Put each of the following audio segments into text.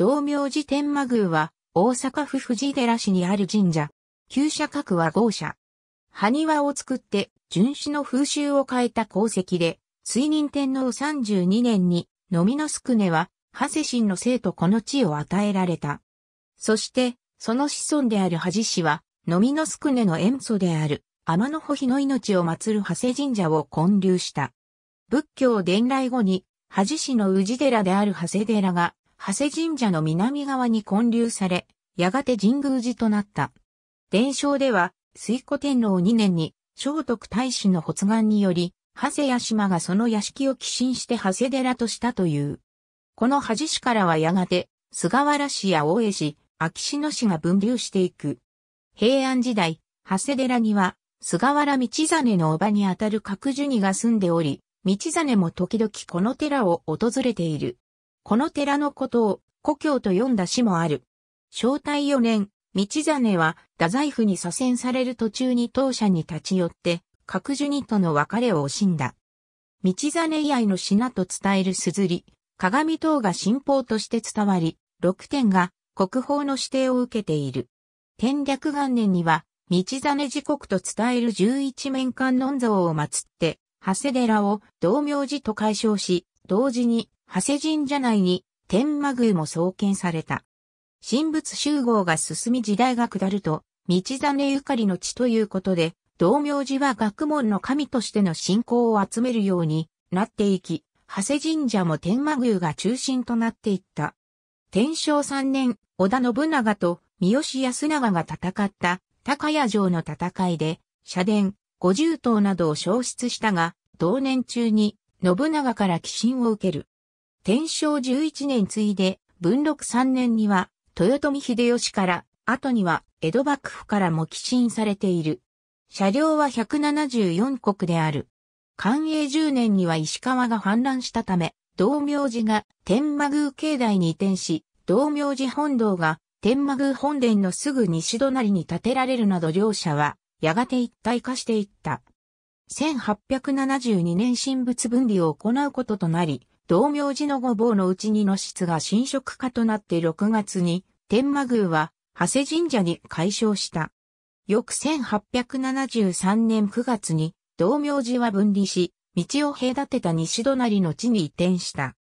道明寺天満宮は、大阪府藤寺市にある神社。旧社格は豪社。埴輪を作って、巡視の風習を変えた功績で、水任天皇32年に、のみのすくねは、長谷神の生徒この地を与えられた。そして、その子孫である恥氏は、のみのすくねの塩祖である、天の保日の命を祀る長谷神社を建立した。仏教伝来後に、恥氏の宇治寺である長谷寺が、長谷神社の南側に建立され、やがて神宮寺となった。伝承では、水古天皇2年に、聖徳太子の発願により、長谷屋島がその屋敷を寄進して長谷寺としたという。この恥市からはやがて、菅原市や大江市、秋篠市が分流していく。平安時代、長谷寺には、菅原道真の叔母にあたる角樹にが住んでおり、道真も時々この寺を訪れている。この寺のことを故郷と呼んだ詩もある。正体四年、道真は太宰府に左遷される途中に当社に立ち寄って、各樹にとの別れを惜しんだ。道真以外の品と伝える硯、鏡等が信奉として伝わり、六点が国宝の指定を受けている。天略元年には、道真時刻と伝える十一面観音像を祀って、長谷寺を道明寺と解消し、同時に長谷神社内に天魔宮も創建された。神仏集合が進み時代が下ると、道真ゆかりの地ということで、道明寺は学問の神としての信仰を集めるようになっていき、長谷神社も天魔宮が中心となっていった。天正三年、織田信長と三好康長が戦った高屋城の戦いで、社殿、五十頭などを消失したが、同年中に信長から寄進を受ける。天正11年次いで、文禄3年には、豊臣秀吉から、後には、江戸幕府からも寄進されている。車両は174国である。寛永10年には石川が氾濫したため、道明寺が天馬宮境内に移転し、道明寺本堂が天馬宮本殿のすぐ西隣に建てられるなど両者は、やがて一体化していった。1872年神仏分離を行うこととなり、道明寺のごぼうのうちにの質が侵食化となって6月に天満宮は長谷神社に改称した。翌1873年9月に道明寺は分離し、道を隔てた西隣の地に移転した。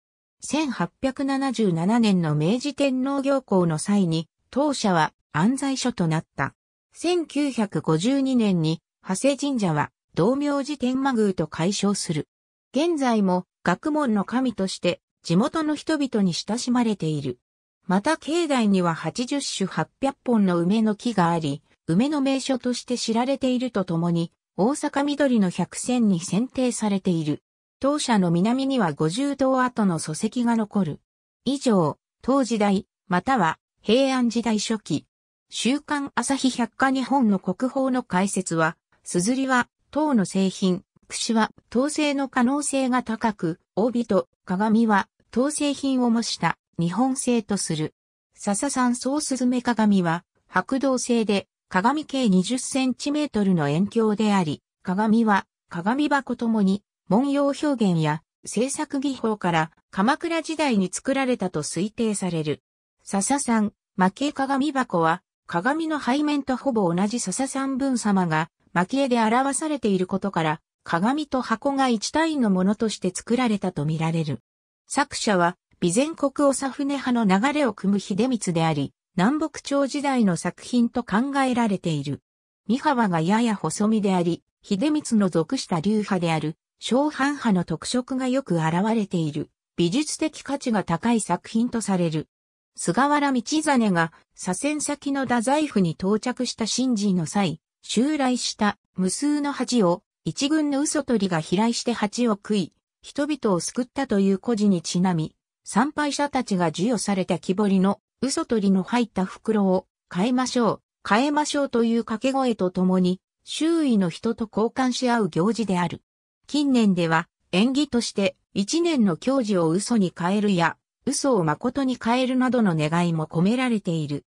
1877年の明治天皇行幸の際に、当社は安在所となった。1952年に、長谷神社は、道明寺天満宮と改称する。現在も、学問の神として地元の人々に親しまれている。また境内には80種800本の梅の木があり、梅の名所として知られているとともに、大阪緑の百選に選定されている。当社の南には50棟跡の礎石が残る。以上、当時代、または平安時代初期。週刊朝日百科日本の国宝の解説は、硯は、唐の製品、櫛は統制の可能性が高く、帯と鏡は統制品を模した日本製とする。笹山総スズメ鏡は白銅製で鏡径20センチメートルの円鏡であり、鏡は鏡箱ともに文様表現や制作技法から鎌倉時代に作られたと推定される。笹山、蒔絵鏡箱は鏡の背面とほぼ同じ笹山分様が蒔絵で表されていることから鏡と箱が一体のものとして作られたとみられる。作者は、備前国長船派の流れを組む秀光であり、南北朝時代の作品と考えられている。三幅がやや細身であり、秀光の属した流派である、小藩派の特色がよく現れている、美術的価値が高い作品とされる。菅原道真が左遷先の太宰府に到着した新人の際、襲来した無数の恥を一軍の嘘取りが飛来して蜂を食い、人々を救ったという故事にちなみ、参拝者たちが授与された木彫りの嘘取りの入った袋を変えましょう、変えましょうという掛け声とともに、周囲の人と交換し合う行事である。近年では、縁起として、一年の行事を嘘に変えるや、嘘を誠に変えるなどの願いも込められている。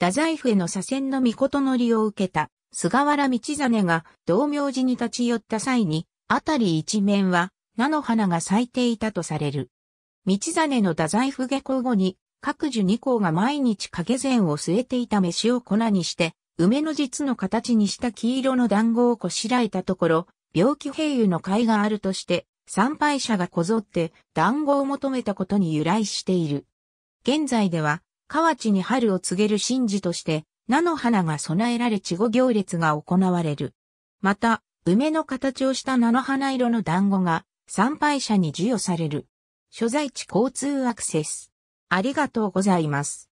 太宰府への左遷の御事のりを受けた菅原道真が道明寺に立ち寄った際に、あたり一面は菜の花が咲いていたとされる。道真の太宰府下校後に、各樹二校が毎日掛け膳を据えていた飯を粉にして、梅の実の形にした黄色の団子をこしらえたところ、病気併誘の会があるとして、参拝者がこぞって団子を求めたことに由来している。現在では、河内に春を告げる神事として、菜の花が備えられ稚語行列が行われる。また、梅の形をした菜の花色の団子が参拝者に授与される。所在地交通アクセス。ありがとうございます。